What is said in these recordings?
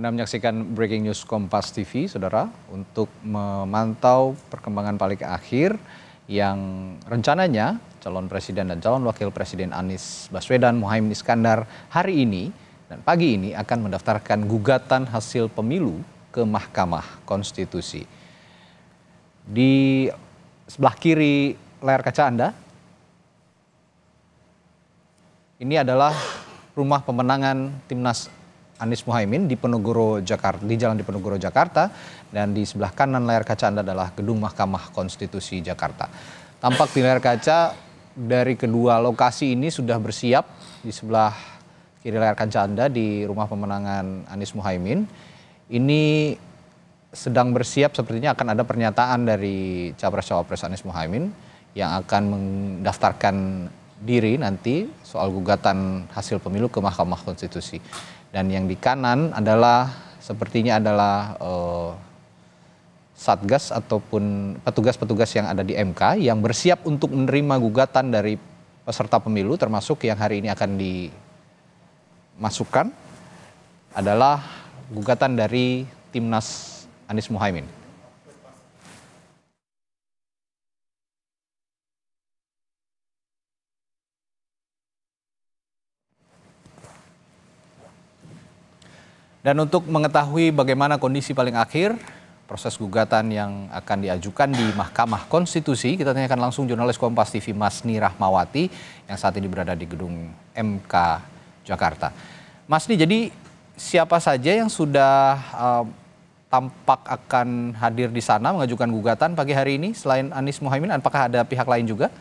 Anda menyaksikan Breaking News Kompas TV, Saudara, untuk memantau perkembangan paling akhir yang rencananya calon presiden dan calon wakil presiden Anies Baswedan Muhaimin Iskandar hari ini dan pagi ini akan mendaftarkan gugatan hasil pemilu ke Mahkamah Konstitusi. Di sebelah kiri layar kaca Anda, ini adalah rumah pemenangan Timnas Anies Muhaimin di Penogoro Jakarta di Jalan Diponegoro Jakarta dan di sebelah kanan layar kaca Anda adalah Gedung Mahkamah Konstitusi Jakarta. Tampak di layar kaca dari kedua lokasi ini sudah bersiap di sebelah kiri layar kaca Anda di rumah pemenangan Anies Muhaimin. Ini sedang bersiap sepertinya akan ada pernyataan dari Capres-Cawapres Anies Muhaimin yang akan mendaftarkan diri nanti soal gugatan hasil pemilu ke Mahkamah Konstitusi. Dan yang di kanan adalah sepertinya adalah uh, satgas ataupun petugas-petugas yang ada di MK yang bersiap untuk menerima gugatan dari peserta pemilu termasuk yang hari ini akan dimasukkan adalah gugatan dari timnas Anies Muhaimin. Dan untuk mengetahui bagaimana kondisi paling akhir proses gugatan yang akan diajukan di Mahkamah Konstitusi, kita tanyakan langsung jurnalis Kompas TV Masni Rahmawati yang saat ini berada di gedung MK Jakarta. Mas Masni, jadi siapa saja yang sudah uh, tampak akan hadir di sana mengajukan gugatan pagi hari ini selain Anies Mohaimin, apakah ada pihak lain juga?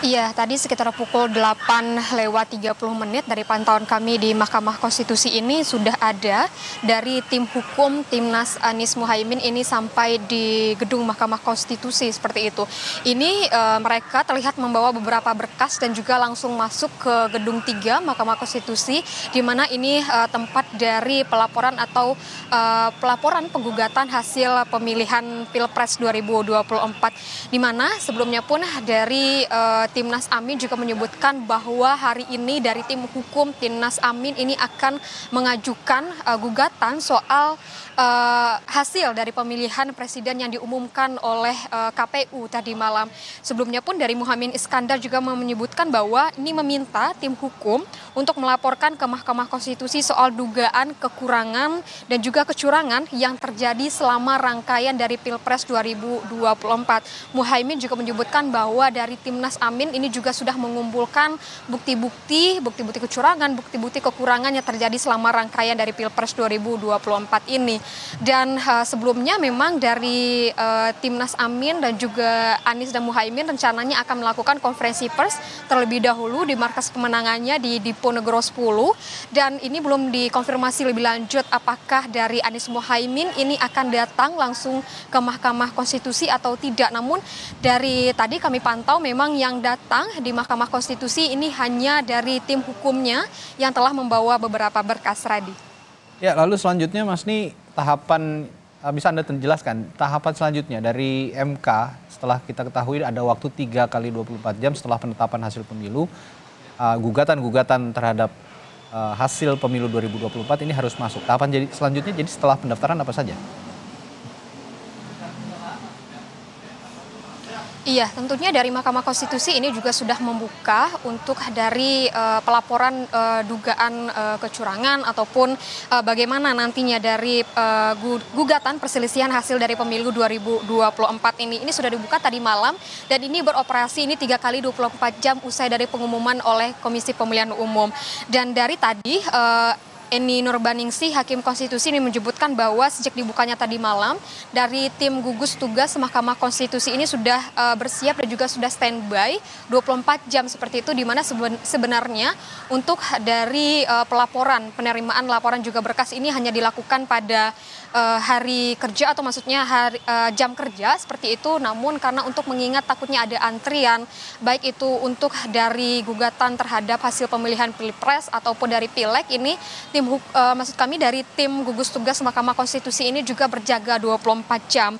Iya, tadi sekitar pukul 8 lewat 30 menit dari pantauan kami di Mahkamah Konstitusi ini sudah ada dari tim hukum Timnas Anies Muhaimin ini sampai di gedung Mahkamah Konstitusi seperti itu. Ini e, mereka terlihat membawa beberapa berkas dan juga langsung masuk ke gedung 3 Mahkamah Konstitusi di mana ini e, tempat dari pelaporan atau e, pelaporan penggugatan hasil pemilihan Pilpres 2024 di mana sebelumnya pun dari e, Timnas Amin juga menyebutkan bahwa hari ini dari tim hukum Timnas Amin ini akan mengajukan uh, gugatan soal uh, hasil dari pemilihan presiden yang diumumkan oleh uh, KPU tadi malam. Sebelumnya pun dari Muhammad Iskandar juga menyebutkan bahwa ini meminta tim hukum untuk melaporkan ke Mahkamah Konstitusi soal dugaan kekurangan dan juga kecurangan yang terjadi selama rangkaian dari Pilpres 2024. Muhammad juga menyebutkan bahwa dari Timnas Amin Amin ini juga sudah mengumpulkan bukti-bukti, bukti-bukti kecurangan, bukti-bukti kekurangan yang terjadi selama rangkaian dari Pilpres 2024 ini. Dan uh, sebelumnya memang dari uh, Timnas Amin dan juga Anies dan Muhaimin rencananya akan melakukan konferensi pers terlebih dahulu di markas pemenangannya di Diponegoro 10 dan ini belum dikonfirmasi lebih lanjut apakah dari Anies Muhaimin ini akan datang langsung ke Mahkamah Konstitusi atau tidak. Namun dari tadi kami pantau memang yang datang di Mahkamah Konstitusi ini hanya dari tim hukumnya yang telah membawa beberapa berkas Radi. Ya, lalu selanjutnya Mas Ni tahapan eh, bisa Anda jelaskan tahapan selanjutnya dari MK setelah kita ketahui ada waktu 3 kali 24 jam setelah penetapan hasil pemilu eh, gugatan-gugatan uh, terhadap uh, hasil pemilu 2024 ini harus masuk. Tahapan jadi selanjutnya jadi setelah pendaftaran apa saja? Iya, tentunya dari Mahkamah Konstitusi ini juga sudah membuka untuk dari uh, pelaporan uh, dugaan uh, kecurangan ataupun uh, bagaimana nantinya dari uh, gugatan perselisihan hasil dari pemilu 2024 ini. Ini sudah dibuka tadi malam dan ini beroperasi ini tiga kali 24 jam usai dari pengumuman oleh Komisi Pemilihan Umum. Dan dari tadi uh, Eni Nurbaningsi, Hakim Konstitusi ini menyebutkan bahwa sejak dibukanya tadi malam dari tim gugus tugas Mahkamah Konstitusi ini sudah uh, bersiap dan juga sudah standby 24 jam seperti itu di mana sebenarnya untuk dari uh, pelaporan penerimaan laporan juga berkas ini hanya dilakukan pada uh, hari kerja atau maksudnya hari, uh, jam kerja seperti itu namun karena untuk mengingat takutnya ada antrian baik itu untuk dari gugatan terhadap hasil pemilihan pilpres ataupun dari pileg ini tim uh, maksud kami dari tim gugus tugas Mahkamah Konstitusi ini juga berjaga 24 jam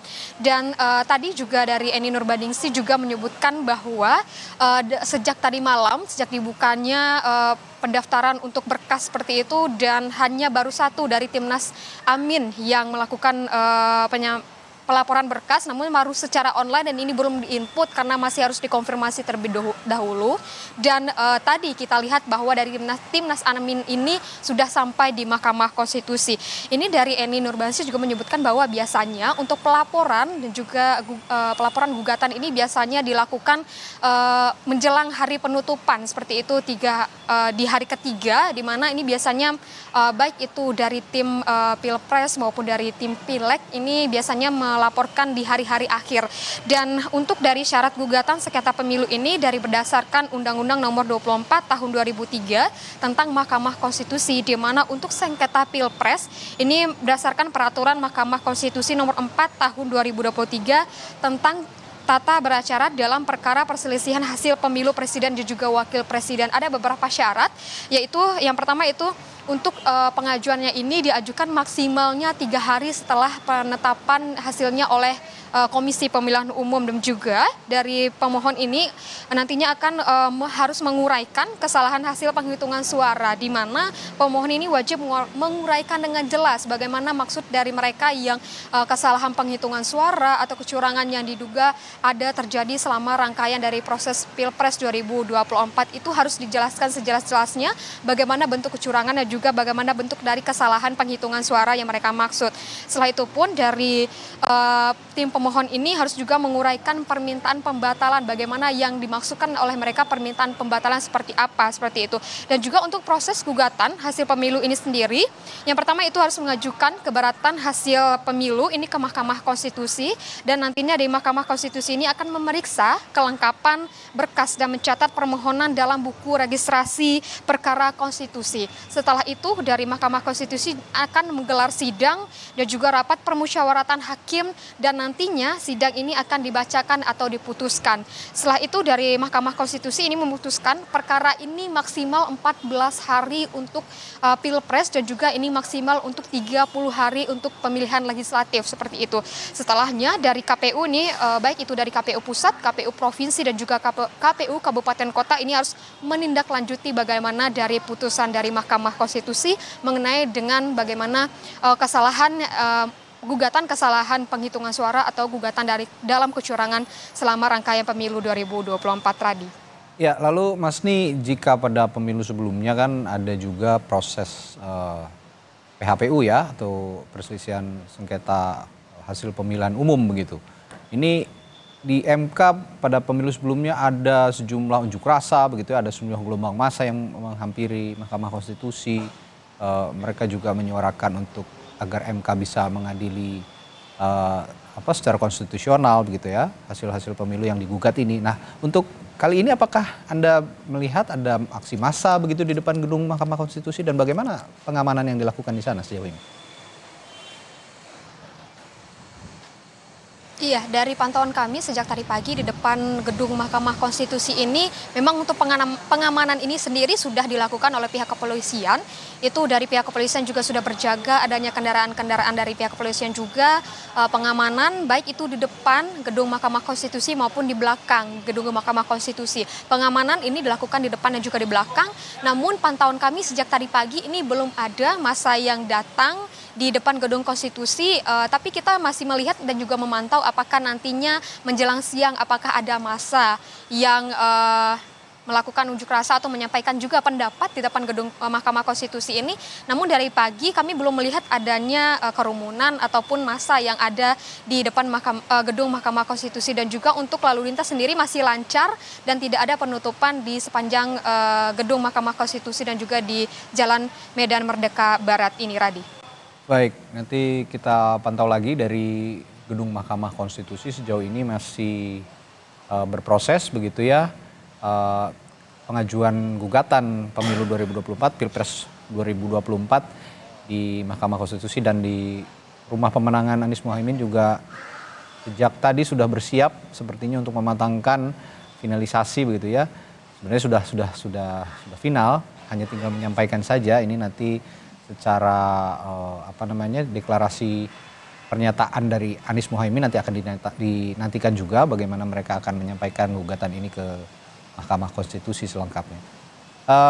dan uh, tadi juga dari Eni Nurbaningsi juga menyebutkan bahwa uh, sejak tadi malam sejak dibukanya uh, pendaftaran untuk berkas seperti itu dan hanya baru satu dari timnas Amin yang yang melakukan uh, eh, penyampaian pelaporan berkas namun harus secara online dan ini belum diinput karena masih harus dikonfirmasi terlebih dahulu. Dan uh, tadi kita lihat bahwa dari timnas, timnas Anamin ini sudah sampai di Mahkamah Konstitusi. Ini dari Eni Nurbansi juga menyebutkan bahwa biasanya untuk pelaporan dan juga uh, pelaporan gugatan ini biasanya dilakukan uh, menjelang hari penutupan seperti itu tiga uh, di hari ketiga di mana ini biasanya uh, baik itu dari tim uh, pilpres maupun dari tim pilek ini biasanya melaporkan di hari-hari akhir. Dan untuk dari syarat gugatan sengketa pemilu ini dari berdasarkan Undang-Undang Nomor 24 Tahun 2003 tentang Mahkamah Konstitusi di mana untuk sengketa Pilpres ini berdasarkan peraturan Mahkamah Konstitusi Nomor 4 Tahun 2023 tentang tata beracara dalam perkara perselisihan hasil pemilu presiden dan juga wakil presiden. Ada beberapa syarat, yaitu yang pertama itu untuk eh, pengajuannya ini diajukan maksimalnya tiga hari setelah penetapan hasilnya oleh Eh, Komisi Pemilihan Umum dan juga dari pemohon ini eh, nantinya akan eh, harus menguraikan kesalahan hasil penghitungan suara di mana pemohon ini wajib menguraikan dengan jelas bagaimana maksud dari mereka yang kesalahan penghitungan suara atau kecurangan yang diduga ada terjadi selama rangkaian dari proses Pilpres 2024 itu harus dijelaskan sejelas-jelasnya bagaimana bentuk kecurangan dan juga bagaimana bentuk dari kesalahan penghitungan suara yang mereka maksud. Setelah itu pun dari uh, tim pemohon ini harus juga menguraikan permintaan pembatalan bagaimana yang dimaksudkan oleh mereka permintaan pembatalan seperti apa seperti itu. Dan juga untuk proses gugatan hasil pemilu ini sendiri, yang pertama itu harus mengajukan keberatan hasil pemilu ini ke Mahkamah Konstitusi dan nantinya di Mahkamah Konstitusi ini akan memeriksa kelengkapan berkas dan mencatat permohonan dalam buku registrasi perkara konstitusi. Setelah itu dari Mahkamah Konstitusi akan menggelar sidang dan juga rapat permusyawaratan hakim dan nanti nantinya sidang ini akan dibacakan atau diputuskan. Setelah itu dari Mahkamah Konstitusi ini memutuskan perkara ini maksimal 14 hari untuk uh, Pilpres dan juga ini maksimal untuk 30 hari untuk pemilihan legislatif seperti itu. Setelahnya dari KPU ini uh, baik itu dari KPU pusat, KPU provinsi dan juga KPU kabupaten kota ini harus menindaklanjuti bagaimana dari putusan dari Mahkamah Konstitusi mengenai dengan bagaimana uh, kesalahan uh, gugatan kesalahan penghitungan suara atau gugatan dari dalam kecurangan selama rangkaian pemilu 2024 tadi. Ya, lalu Mas Ni, jika pada pemilu sebelumnya kan ada juga proses eh, PHPU ya atau perselisihan sengketa hasil pemilihan umum begitu. Ini di MK pada pemilu sebelumnya ada sejumlah unjuk rasa begitu ya, ada sejumlah gelombang masa yang menghampiri Mahkamah Konstitusi. E, mereka juga menyuarakan untuk agar MK bisa mengadili uh, apa secara konstitusional begitu ya hasil-hasil pemilu yang digugat ini. Nah, untuk kali ini apakah Anda melihat ada aksi massa begitu di depan gedung Mahkamah Konstitusi dan bagaimana pengamanan yang dilakukan di sana sejauh ini? Iya, dari pantauan kami sejak tadi pagi di depan gedung Mahkamah Konstitusi ini, memang untuk pengamanan ini sendiri sudah dilakukan oleh pihak kepolisian. Itu dari pihak kepolisian juga sudah berjaga adanya kendaraan-kendaraan dari pihak kepolisian juga eh, pengamanan baik itu di depan gedung Mahkamah Konstitusi maupun di belakang gedung Mahkamah Konstitusi. Pengamanan ini dilakukan di depan dan juga di belakang. Namun pantauan kami sejak tadi pagi ini belum ada masa yang datang di depan gedung konstitusi, uh, tapi kita masih melihat dan juga memantau apakah nantinya menjelang siang apakah ada masa yang uh, melakukan unjuk rasa atau menyampaikan juga pendapat di depan gedung uh, Mahkamah Konstitusi ini. Namun dari pagi kami belum melihat adanya uh, kerumunan ataupun masa yang ada di depan mahkam, uh, gedung Mahkamah Konstitusi dan juga untuk lalu lintas sendiri masih lancar dan tidak ada penutupan di sepanjang gedung Mahkamah Konstitusi dan juga di Jalan Medan Merdeka Barat ini, Radi. Baik, nanti kita pantau lagi dari gedung Mahkamah Konstitusi sejauh ini masih uh, berproses begitu ya uh, pengajuan gugatan pemilu 2024 Pilpres 2024 di Mahkamah Konstitusi dan di rumah pemenangan Anies Mohaimin juga sejak tadi sudah bersiap sepertinya untuk mematangkan finalisasi begitu ya. Sebenarnya sudah sudah sudah sudah final, hanya tinggal menyampaikan saja ini nanti secara uh, apa namanya deklarasi pernyataan dari Anies Muhaimin nanti akan dinantikan juga bagaimana mereka akan menyampaikan gugatan ini ke Mahkamah Konstitusi selengkapnya. Uh,